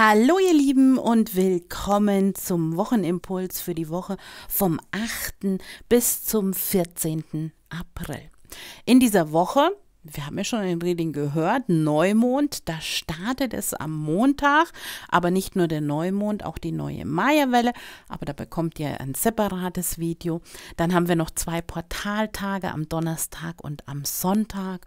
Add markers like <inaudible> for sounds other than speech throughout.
Hallo ihr Lieben und willkommen zum Wochenimpuls für die Woche vom 8. bis zum 14. April. In dieser Woche, wir haben ja schon in den Reding gehört, Neumond, da startet es am Montag, aber nicht nur der Neumond, auch die neue Maya-Welle, aber da bekommt ihr ein separates Video. Dann haben wir noch zwei Portaltage am Donnerstag und am Sonntag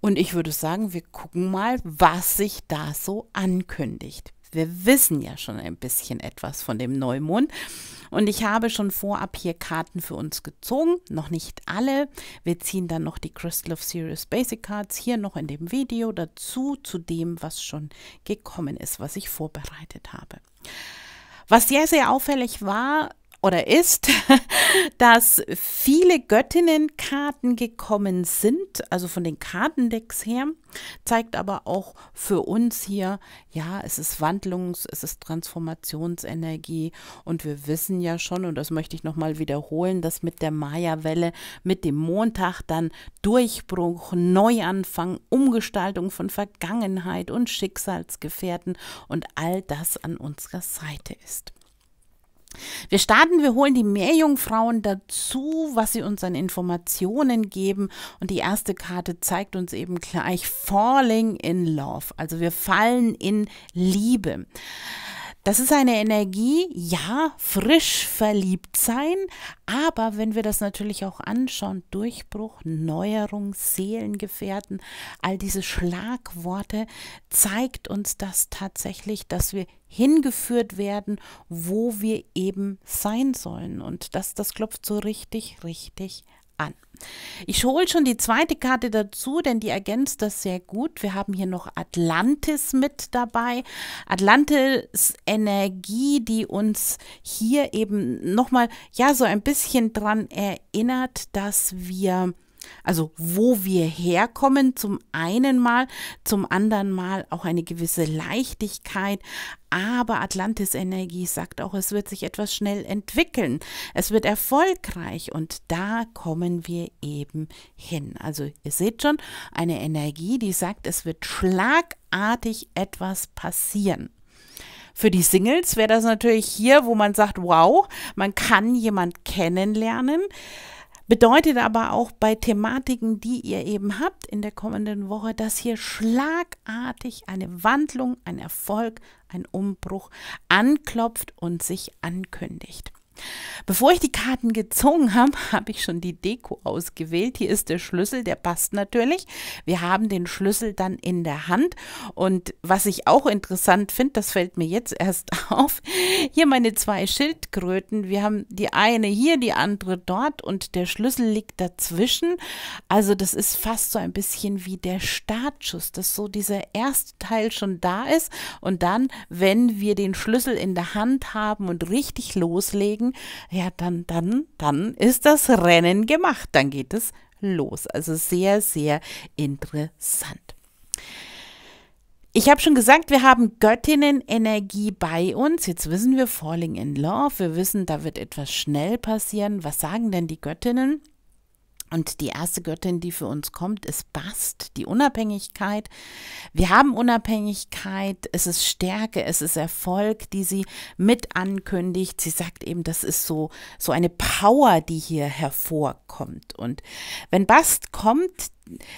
und ich würde sagen, wir gucken mal, was sich da so ankündigt. Wir wissen ja schon ein bisschen etwas von dem Neumond. Und ich habe schon vorab hier Karten für uns gezogen, noch nicht alle. Wir ziehen dann noch die Crystal of Sirius Basic Cards hier noch in dem Video dazu, zu dem, was schon gekommen ist, was ich vorbereitet habe. Was sehr, sehr auffällig war, oder ist, <laughs> dass viele Göttinnenkarten gekommen sind, also von den Kartendecks her, zeigt aber auch für uns hier, ja, es ist Wandlungs-, es ist Transformationsenergie und wir wissen ja schon, und das möchte ich nochmal wiederholen, dass mit der Maya-Welle, mit dem Montag dann Durchbruch, Neuanfang, Umgestaltung von Vergangenheit und Schicksalsgefährten und all das an unserer Seite ist. Wir starten, wir holen die Meerjungfrauen dazu, was sie uns an Informationen geben. Und die erste Karte zeigt uns eben gleich Falling in Love. Also wir fallen in Liebe. Das ist eine Energie, ja, frisch verliebt sein, aber wenn wir das natürlich auch anschauen, Durchbruch, Neuerung, Seelengefährten, all diese Schlagworte zeigt uns das tatsächlich, dass wir hingeführt werden, wo wir eben sein sollen. Und das, das klopft so richtig, richtig an. Ich hole schon die zweite Karte dazu, denn die ergänzt das sehr gut. Wir haben hier noch Atlantis mit dabei. Atlantis Energie, die uns hier eben nochmal, ja, so ein bisschen dran erinnert, dass wir also wo wir herkommen, zum einen mal, zum anderen mal auch eine gewisse Leichtigkeit. Aber Atlantis Energie sagt auch, es wird sich etwas schnell entwickeln. Es wird erfolgreich und da kommen wir eben hin. Also ihr seht schon, eine Energie, die sagt, es wird schlagartig etwas passieren. Für die Singles wäre das natürlich hier, wo man sagt, wow, man kann jemand kennenlernen. Bedeutet aber auch bei Thematiken, die ihr eben habt in der kommenden Woche, dass hier schlagartig eine Wandlung, ein Erfolg, ein Umbruch anklopft und sich ankündigt. Bevor ich die Karten gezogen habe, <laughs> habe ich schon die Deko ausgewählt. Hier ist der Schlüssel, der passt natürlich. Wir haben den Schlüssel dann in der Hand. Und was ich auch interessant finde, das fällt mir jetzt erst <laughs> auf, hier meine zwei Schildkröten. Wir haben die eine hier, die andere dort und der Schlüssel liegt dazwischen. Also das ist fast so ein bisschen wie der Startschuss, dass so dieser erste Teil schon da ist. Und dann, wenn wir den Schlüssel in der Hand haben und richtig loslegen, bewegen, ja, dann, dann, dann ist das Rennen gemacht, dann geht es los. Also sehr, sehr interessant. Ich habe schon gesagt, wir haben Göttinnen-Energie bei uns. Jetzt wissen wir Falling in Love. Wir wissen, da wird etwas schnell passieren. Was sagen denn die Göttinnen? Und die erste Göttin, die für uns kommt, ist Bast, die Unabhängigkeit. Wir haben Unabhängigkeit, es ist Stärke, es ist Erfolg, die sie mit ankündigt. Sie sagt eben, das ist so, so eine Power, die hier hervorkommt. Und wenn Bast kommt,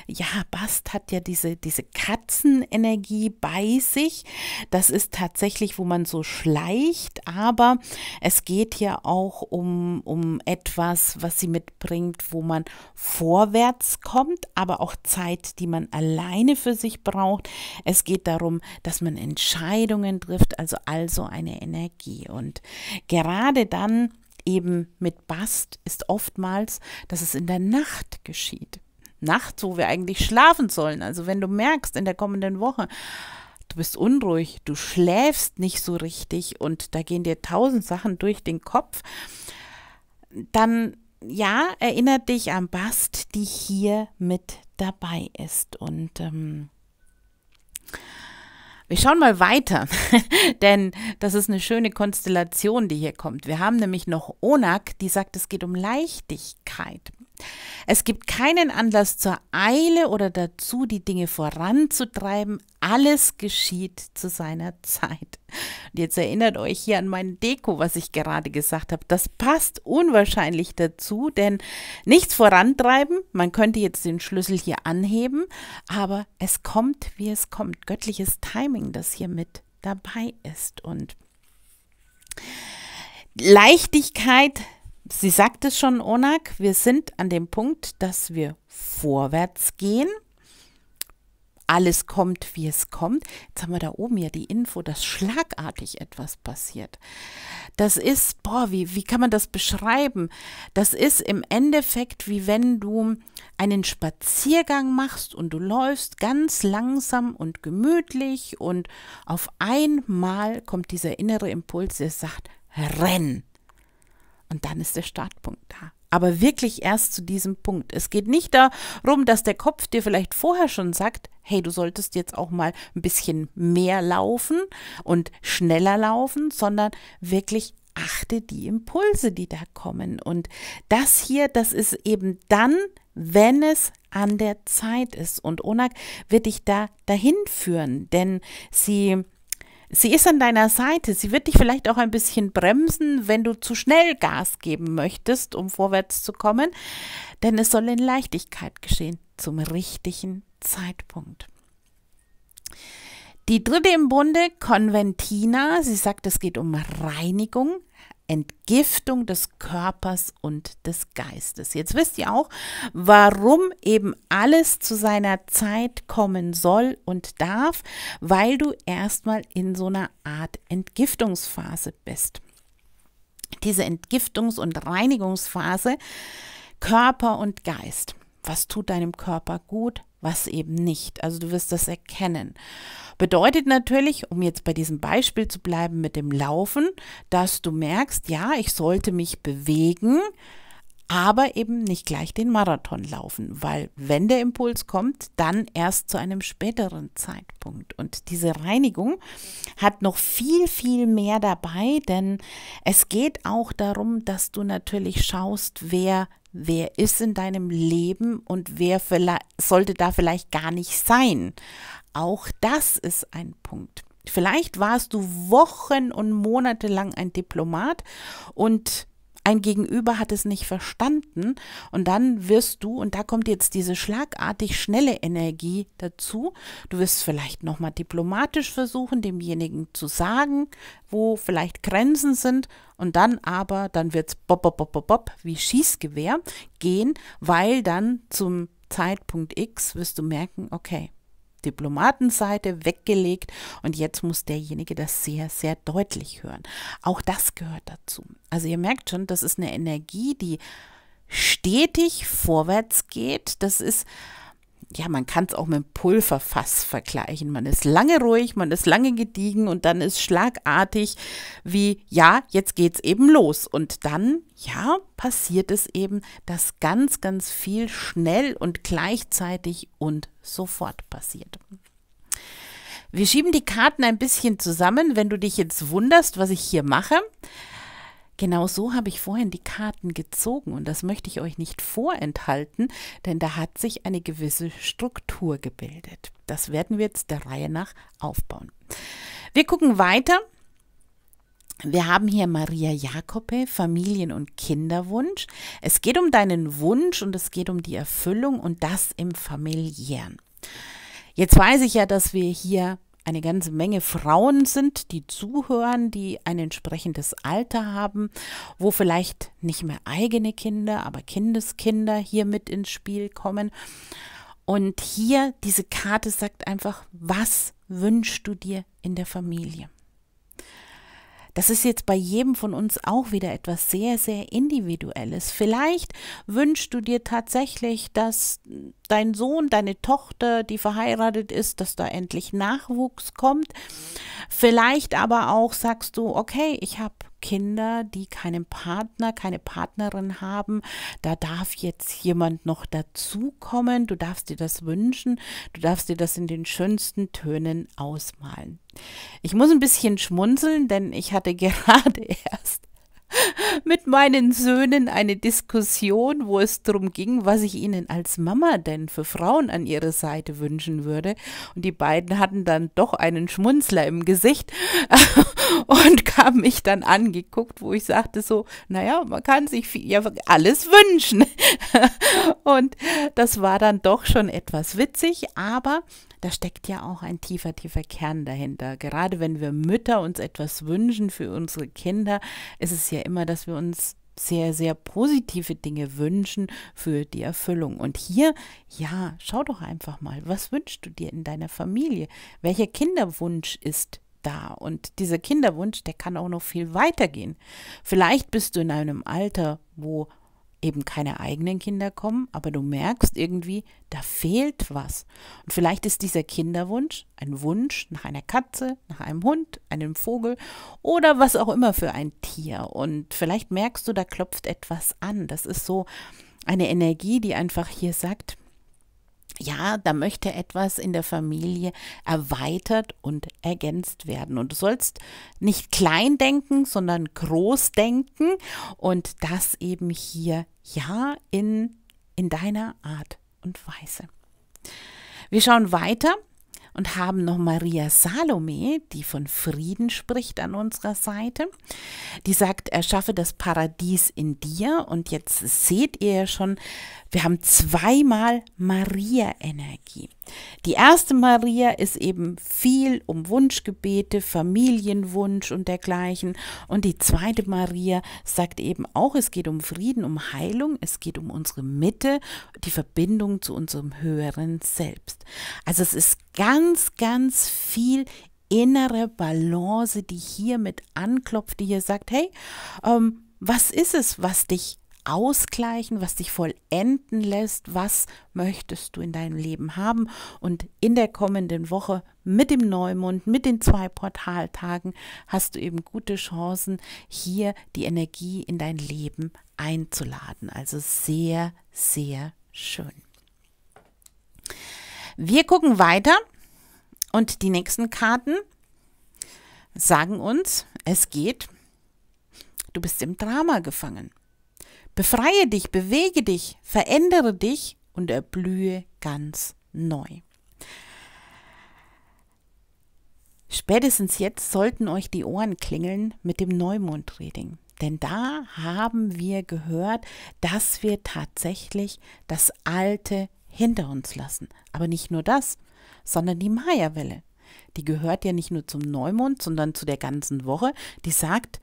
ja, Bast hat ja diese, diese Katzenenergie bei sich. Das ist tatsächlich, wo man so schleicht, aber es geht ja auch um, um etwas, was sie mitbringt, wo man vorwärts kommt, aber auch Zeit, die man alleine für sich braucht. Es geht darum, dass man Entscheidungen trifft, also also eine Energie. Und gerade dann eben mit Bast ist oftmals, dass es in der Nacht geschieht nachts, wo wir eigentlich schlafen sollen. Also wenn du merkst in der kommenden Woche, du bist unruhig, du schläfst nicht so richtig und da gehen dir tausend Sachen durch den Kopf, dann ja, erinnert dich an Bast, die hier mit dabei ist. Und ähm, wir schauen mal weiter, <laughs> denn das ist eine schöne Konstellation, die hier kommt. Wir haben nämlich noch Onak, die sagt, es geht um Leichtigkeit. Es gibt keinen Anlass zur Eile oder dazu, die Dinge voranzutreiben. Alles geschieht zu seiner Zeit. Und jetzt erinnert euch hier an mein Deko, was ich gerade gesagt habe. Das passt unwahrscheinlich dazu, denn nichts vorantreiben. Man könnte jetzt den Schlüssel hier anheben, aber es kommt, wie es kommt. Göttliches Timing, das hier mit dabei ist. Und Leichtigkeit Sie sagt es schon, Onak, wir sind an dem Punkt, dass wir vorwärts gehen. Alles kommt, wie es kommt. Jetzt haben wir da oben ja die Info, dass schlagartig etwas passiert. Das ist, boah, wie, wie kann man das beschreiben? Das ist im Endeffekt wie wenn du einen Spaziergang machst und du läufst ganz langsam und gemütlich und auf einmal kommt dieser innere Impuls, der sagt, renn und dann ist der Startpunkt da. Aber wirklich erst zu diesem Punkt. Es geht nicht darum, dass der Kopf dir vielleicht vorher schon sagt, hey, du solltest jetzt auch mal ein bisschen mehr laufen und schneller laufen, sondern wirklich achte die Impulse, die da kommen. Und das hier, das ist eben dann, wenn es an der Zeit ist. Und Onak wird dich da dahin führen, denn sie Sie ist an deiner Seite. Sie wird dich vielleicht auch ein bisschen bremsen, wenn du zu schnell Gas geben möchtest, um vorwärts zu kommen. Denn es soll in Leichtigkeit geschehen, zum richtigen Zeitpunkt. Die dritte im Bunde, Conventina, sie sagt, es geht um Reinigung, Entgiftung des Körpers und des Geistes. Jetzt wisst ihr auch, warum eben alles zu seiner Zeit kommen soll und darf, weil du erstmal in so einer Art Entgiftungsphase bist. Diese Entgiftungs- und Reinigungsphase Körper und Geist. Was tut deinem Körper gut? was eben nicht. Also du wirst das erkennen. Bedeutet natürlich, um jetzt bei diesem Beispiel zu bleiben mit dem Laufen, dass du merkst, ja, ich sollte mich bewegen, aber eben nicht gleich den Marathon laufen, weil wenn der Impuls kommt, dann erst zu einem späteren Zeitpunkt. Und diese Reinigung hat noch viel, viel mehr dabei, denn es geht auch darum, dass du natürlich schaust, wer wer ist in deinem Leben und wer sollte da vielleicht gar nicht sein. Auch das ist ein Punkt. Vielleicht warst du Wochen und Monate lang ein Diplomat und ein Gegenüber hat es nicht verstanden und dann wirst du, und da kommt jetzt diese schlagartig schnelle Energie dazu, du wirst vielleicht nochmal diplomatisch versuchen, demjenigen zu sagen, wo vielleicht Grenzen sind und dann aber, dann wird es bob, bob, bob, bob, bob, wie Schießgewehr gehen, weil dann zum Zeitpunkt X wirst du merken, okay, Diplomatenseite weggelegt und jetzt muss derjenige das sehr, sehr deutlich hören. Auch das gehört dazu. Also ihr merkt schon, das ist eine Energie, die stetig vorwärts geht. Das ist ja, man kann es auch mit einem Pulverfass vergleichen. Man ist lange ruhig, man ist lange gediegen und dann ist schlagartig wie, ja, jetzt geht's eben los. Und dann, ja, passiert es eben, dass ganz, ganz viel schnell und gleichzeitig und sofort passiert. Wir schieben die Karten ein bisschen zusammen, wenn du dich jetzt wunderst, was ich hier mache. Genau so habe ich vorhin die Karten gezogen und das möchte ich euch nicht vorenthalten, denn da hat sich eine gewisse Struktur gebildet. Das werden wir jetzt der Reihe nach aufbauen. Wir gucken weiter. Wir haben hier Maria Jakobe, Familien- und Kinderwunsch. Es geht um deinen Wunsch und es geht um die Erfüllung und das im familiären. Jetzt weiß ich ja, dass wir hier eine ganze Menge Frauen sind, die zuhören, die ein entsprechendes Alter haben, wo vielleicht nicht mehr eigene Kinder, aber Kindeskinder hier mit ins Spiel kommen. Und hier diese Karte sagt einfach, was wünschst du dir in der Familie? Das ist jetzt bei jedem von uns auch wieder etwas sehr, sehr Individuelles. Vielleicht wünschst du dir tatsächlich, dass dein Sohn, deine Tochter, die verheiratet ist, dass da endlich Nachwuchs kommt. Vielleicht aber auch sagst du, okay, ich habe Kinder, die keinen Partner, keine Partnerin haben, da darf jetzt jemand noch dazukommen. Du darfst dir das wünschen. Du darfst dir das in den schönsten Tönen ausmalen. Ich muss ein bisschen schmunzeln, denn ich hatte <laughs> gerade erst <laughs> mit meinen Söhnen eine Diskussion, wo es darum ging, was ich ihnen als Mama denn für Frauen an ihre Seite wünschen würde. Und die beiden hatten dann doch einen Schmunzler im Gesicht <laughs> und haben mich dann angeguckt, wo ich sagte so, naja, man kann sich viel, ja, alles wünschen. <laughs> und das war dann doch schon etwas witzig, aber da steckt ja auch ein tiefer, tiefer Kern dahinter. Gerade wenn wir Mütter uns etwas wünschen für unsere Kinder, ist es ja immer, dass wir uns sehr, sehr positive Dinge wünschen für die Erfüllung. Und hier, ja, schau doch einfach mal, was wünschst du dir in deiner Familie? Welcher Kinderwunsch ist da. Und dieser Kinderwunsch, der kann auch noch viel weitergehen. Vielleicht bist du in einem Alter, wo eben keine eigenen Kinder kommen, aber du merkst irgendwie, da fehlt was. Und vielleicht ist dieser Kinderwunsch ein Wunsch nach einer Katze, nach einem Hund, einem Vogel oder was auch immer für ein Tier. Und vielleicht merkst du, da klopft etwas an. Das ist so eine Energie, die einfach hier sagt, ja, da möchte etwas in der Familie erweitert und ergänzt werden. Und du sollst nicht klein denken, sondern groß denken und das eben hier, ja, in, in deiner Art und Weise. Wir schauen weiter und haben noch Maria Salome, die von Frieden spricht, an unserer Seite. Die sagt, erschaffe das Paradies in dir. Und jetzt seht ihr ja schon, wir haben zweimal Maria-Energie. Die erste Maria ist eben viel um Wunschgebete, Familienwunsch und dergleichen. Und die zweite Maria sagt eben auch, es geht um Frieden, um Heilung, es geht um unsere Mitte, die Verbindung zu unserem höheren Selbst. Also es ist ganz, ganz viel innere Balance, die hier mit anklopft, die hier sagt, hey, ähm, was ist es, was dich ausgleichen, was dich vollenden lässt, was möchtest du in deinem Leben haben. Und in der kommenden Woche mit dem Neumond, mit den zwei Portaltagen hast du eben gute Chancen, hier die Energie in dein Leben einzuladen. Also sehr, sehr schön. Wir gucken weiter und die nächsten Karten sagen uns, es geht. Du bist im Drama gefangen. Befreie dich, bewege dich, verändere dich und erblühe ganz neu. Spätestens jetzt sollten euch die Ohren klingeln mit dem Neumond-Reading. Denn da haben wir gehört, dass wir tatsächlich das Alte hinter uns lassen. Aber nicht nur das, sondern die Maya-Welle. Die gehört ja nicht nur zum Neumond, sondern zu der ganzen Woche. Die sagt,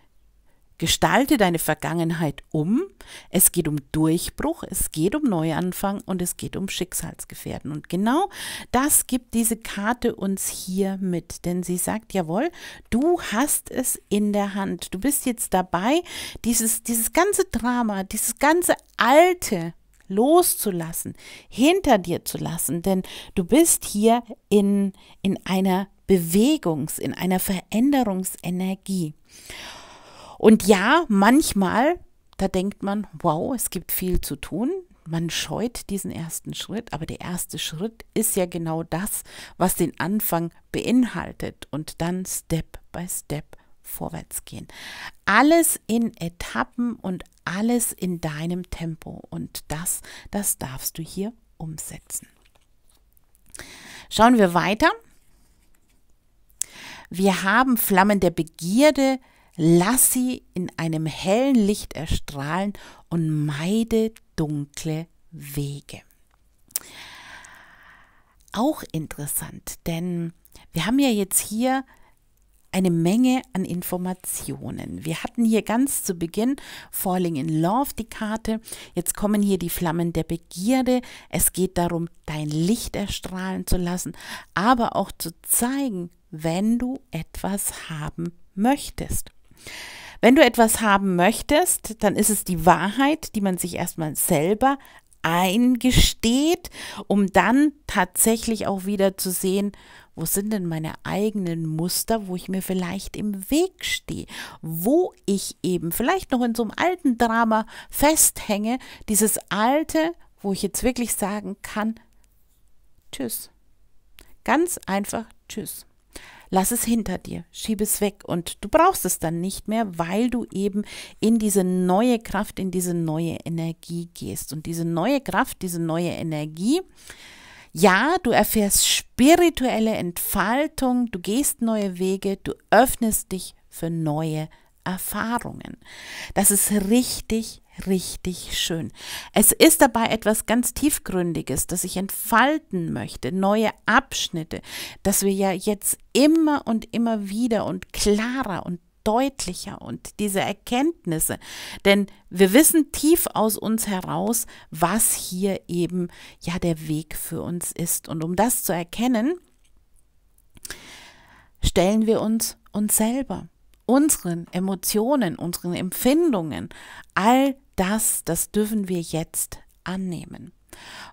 gestalte deine Vergangenheit um. Es geht um Durchbruch, es geht um Neuanfang und es geht um Schicksalsgefährden. Und genau das gibt diese Karte uns hier mit. Denn sie sagt, jawohl, du hast es in der Hand. Du bist jetzt dabei, dieses, dieses ganze Drama, dieses ganze Alte loszulassen, hinter dir zu lassen, denn du bist hier in, in einer Bewegungs-, in einer Veränderungsenergie. Und ja, manchmal, da denkt man, wow, es gibt viel zu tun. Man scheut diesen ersten Schritt, aber der erste Schritt ist ja genau das, was den Anfang beinhaltet und dann Step by Step vorwärts gehen. Alles in Etappen und alles in deinem Tempo. Und das, das darfst du hier umsetzen. Schauen wir weiter. Wir haben Flammen der Begierde. Lass sie in einem hellen Licht erstrahlen und meide dunkle Wege. Auch interessant, denn wir haben ja jetzt hier eine Menge an Informationen. Wir hatten hier ganz zu Beginn Falling in Love, die Karte. Jetzt kommen hier die Flammen der Begierde. Es geht darum, dein Licht erstrahlen zu lassen, aber auch zu zeigen, wenn du etwas haben möchtest. Wenn du etwas haben möchtest, dann ist es die Wahrheit, die man sich erstmal selber eingesteht, um dann tatsächlich auch wieder zu sehen, wo sind denn meine eigenen Muster, wo ich mir vielleicht im Weg stehe? Wo ich eben vielleicht noch in so einem alten Drama festhänge, dieses alte, wo ich jetzt wirklich sagen kann, tschüss. Ganz einfach tschüss. Lass es hinter dir, schieb es weg und du brauchst es dann nicht mehr, weil du eben in diese neue Kraft, in diese neue Energie gehst. Und diese neue Kraft, diese neue Energie, ja, du erfährst spirituelle Entfaltung, du gehst neue Wege, du öffnest dich für neue Erfahrungen. Das ist richtig, richtig schön. Es ist dabei etwas ganz Tiefgründiges, das ich entfalten möchte, neue Abschnitte, dass wir ja jetzt immer und immer wieder und klarer und deutlicher und diese Erkenntnisse. Denn wir wissen tief aus uns heraus, was hier eben ja der Weg für uns ist. Und um das zu erkennen, stellen wir uns uns selber, unseren Emotionen, unseren Empfindungen, all das, das dürfen wir jetzt annehmen.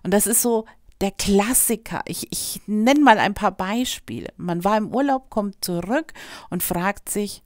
Und das ist so der Klassiker. Ich, ich nenne mal ein paar Beispiele. Man war im Urlaub, kommt zurück und fragt sich,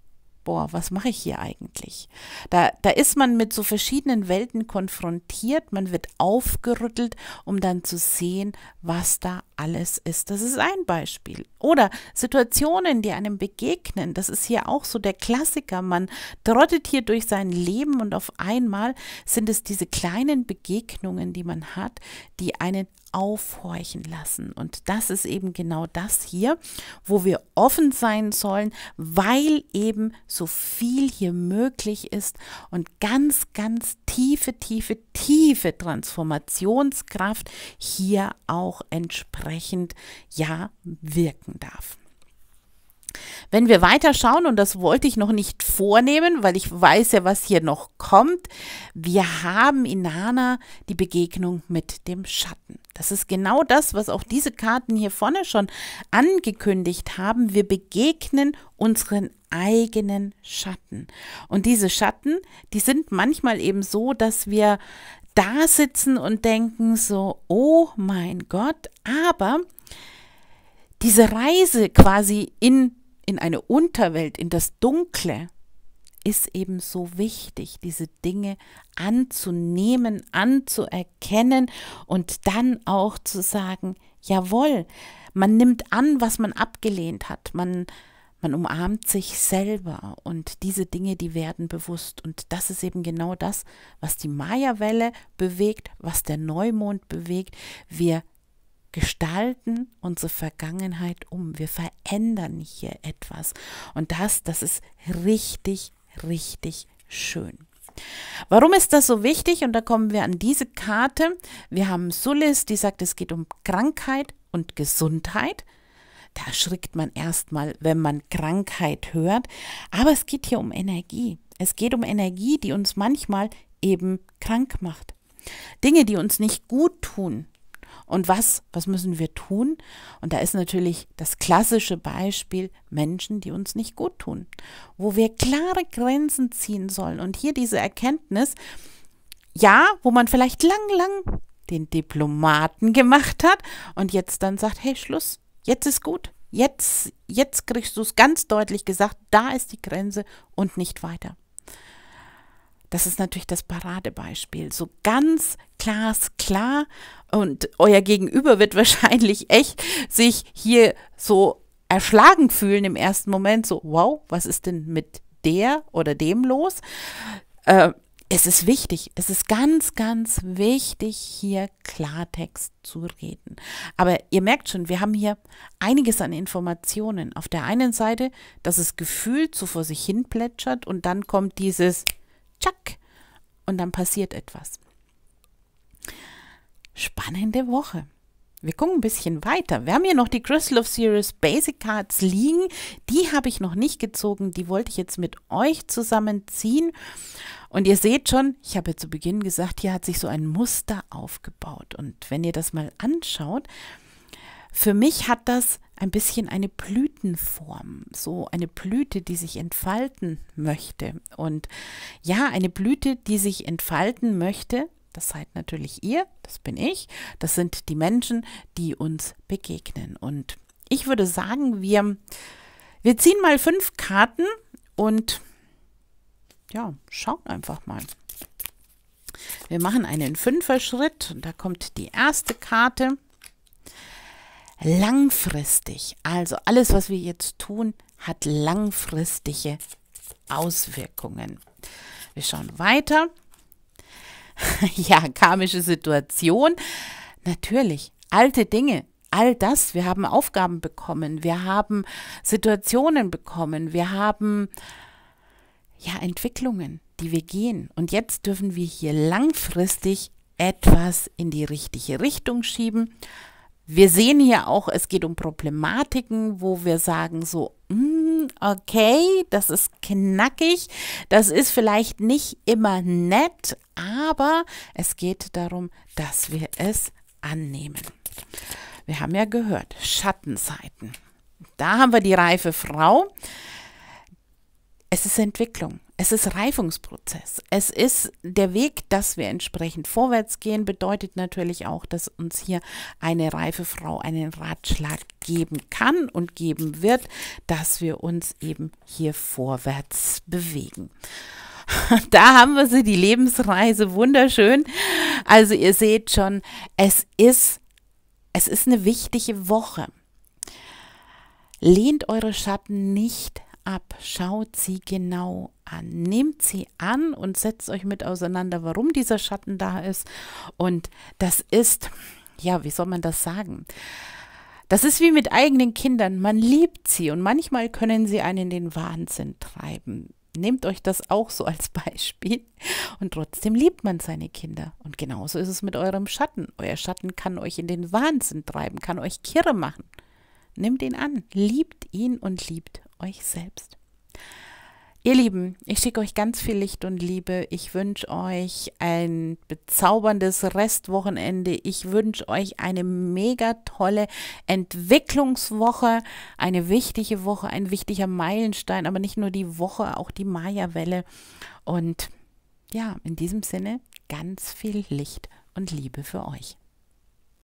boah, was mache ich hier eigentlich? Da, da ist man mit so verschiedenen Welten konfrontiert, man wird aufgerüttelt, um dann zu sehen, was da alles ist. Das ist ein Beispiel. Oder Situationen, die einem begegnen, das ist hier auch so der Klassiker. Man trottet hier durch sein Leben und auf einmal sind es diese kleinen Begegnungen, die man hat, die einen aufhorchen lassen. Und das ist eben genau das hier, wo wir offen sein sollen, weil eben so viel hier möglich ist und ganz, ganz tiefe, tiefe, tiefe Transformationskraft hier auch entsprechend ja wirken darf. Wenn wir weiter schauen, und das wollte ich noch nicht vornehmen, weil ich weiß ja, was hier noch kommt, wir haben in Nana die Begegnung mit dem Schatten. Das ist genau das, was auch diese Karten hier vorne schon angekündigt haben. Wir begegnen unseren eigenen Schatten. Und diese Schatten, die sind manchmal eben so, dass wir da sitzen und denken so, oh mein Gott, aber diese Reise quasi in in eine Unterwelt, in das Dunkle, ist eben so wichtig, diese Dinge anzunehmen, anzuerkennen und dann auch zu sagen, jawohl, man nimmt an, was man abgelehnt hat, man, man umarmt sich selber und diese Dinge, die werden bewusst und das ist eben genau das, was die Maya-Welle bewegt, was der Neumond bewegt. Wir gestalten unsere Vergangenheit um. Wir verändern hier etwas. Und das, das ist richtig, richtig schön. Warum ist das so wichtig? Und da kommen wir an diese Karte. Wir haben Sulis, die sagt, es geht um Krankheit und Gesundheit. Da schrickt man erstmal, wenn man Krankheit hört. Aber es geht hier um Energie. Es geht um Energie, die uns manchmal eben krank macht. Dinge, die uns nicht gut tun, und was, was müssen wir tun? Und da ist natürlich das klassische Beispiel Menschen, die uns nicht gut tun, wo wir klare Grenzen ziehen sollen. Und hier diese Erkenntnis, ja, wo man vielleicht lang, lang den Diplomaten gemacht hat und jetzt dann sagt, hey, Schluss, jetzt ist gut. Jetzt, jetzt kriegst du es ganz deutlich gesagt, da ist die Grenze und nicht weiter. Das ist natürlich das Paradebeispiel. So ganz glasklar und euer Gegenüber wird <laughs> wahrscheinlich echt sich hier so erschlagen fühlen im ersten Moment, so, wow, was ist denn mit der oder dem los? Äh, es ist wichtig, es ist ganz, ganz wichtig, hier Klartext zu reden. Aber ihr merkt schon, wir haben hier einiges an Informationen. Auf der einen Seite, dass es gefühlt so vor sich hin plätschert und dann kommt dieses Tschack und dann passiert etwas. Spannende Woche. Wir gucken ein bisschen weiter. Wir haben hier noch die Crystal of Series Basic Cards liegen. Die habe ich noch nicht gezogen. Die wollte ich jetzt mit euch zusammenziehen. Und ihr seht schon, ich habe ja zu Beginn gesagt, hier hat sich so ein Muster aufgebaut. Und wenn ihr das mal anschaut, für mich hat das ein bisschen eine Blütenform, so eine Blüte, die sich entfalten möchte. Und ja, eine Blüte, die sich entfalten möchte, das seid natürlich ihr, das bin ich, das sind die Menschen, die uns begegnen. Und ich würde sagen, wir, wir ziehen mal fünf Karten und ja, schauen einfach mal. Wir machen einen Fünfer-Schritt und da kommt die erste Karte. Langfristig, also alles, was wir jetzt tun, hat langfristige Auswirkungen. Wir schauen weiter. <laughs> ja, karmische Situation. Natürlich, alte Dinge, all das. Wir haben Aufgaben bekommen, wir haben Situationen bekommen, wir haben ja Entwicklungen, die wir gehen. Und jetzt dürfen wir hier langfristig etwas in die richtige Richtung schieben. Wir sehen hier auch, es geht um Problematiken, wo wir sagen so, hm, okay, das ist knackig, das ist vielleicht nicht immer nett, aber es geht darum, dass wir es annehmen. Wir haben ja gehört, Schattenseiten. Da haben wir die reife Frau. Es ist Entwicklung. Es ist Reifungsprozess. Es ist der Weg, dass wir entsprechend vorwärts gehen, bedeutet natürlich auch, dass uns hier eine reife Frau einen Ratschlag geben kann und geben wird, dass wir uns eben hier vorwärts bewegen. <laughs> Da haben wir sie, die Lebensreise, wunderschön. Also ihr seht schon, es ist, es ist eine wichtige Woche. Lehnt eure Schatten nicht ab, schaut sie genau an. Nehmt sie an und setzt euch mit auseinander, warum dieser Schatten da ist. Und das ist, ja, wie soll man das sagen? Das ist wie mit eigenen Kindern. Man liebt sie und manchmal können sie einen in den Wahnsinn treiben. Nehmt euch das auch so als Beispiel. Und trotzdem liebt man seine Kinder. Und genauso ist es mit eurem Schatten. Euer Schatten kann euch in den Wahnsinn treiben, kann euch kirre machen. Nehmt ihn an, liebt ihn und liebt euch selbst. Ihr Lieben, ich schicke euch ganz viel Licht und Liebe. Ich wünsche euch ein bezauberndes Restwochenende. Ich wünsche euch eine mega tolle Entwicklungswoche, eine wichtige Woche, ein wichtiger Meilenstein, aber nicht nur die Woche, auch die Maya-Welle. Und ja, in diesem Sinne ganz viel Licht und Liebe für euch.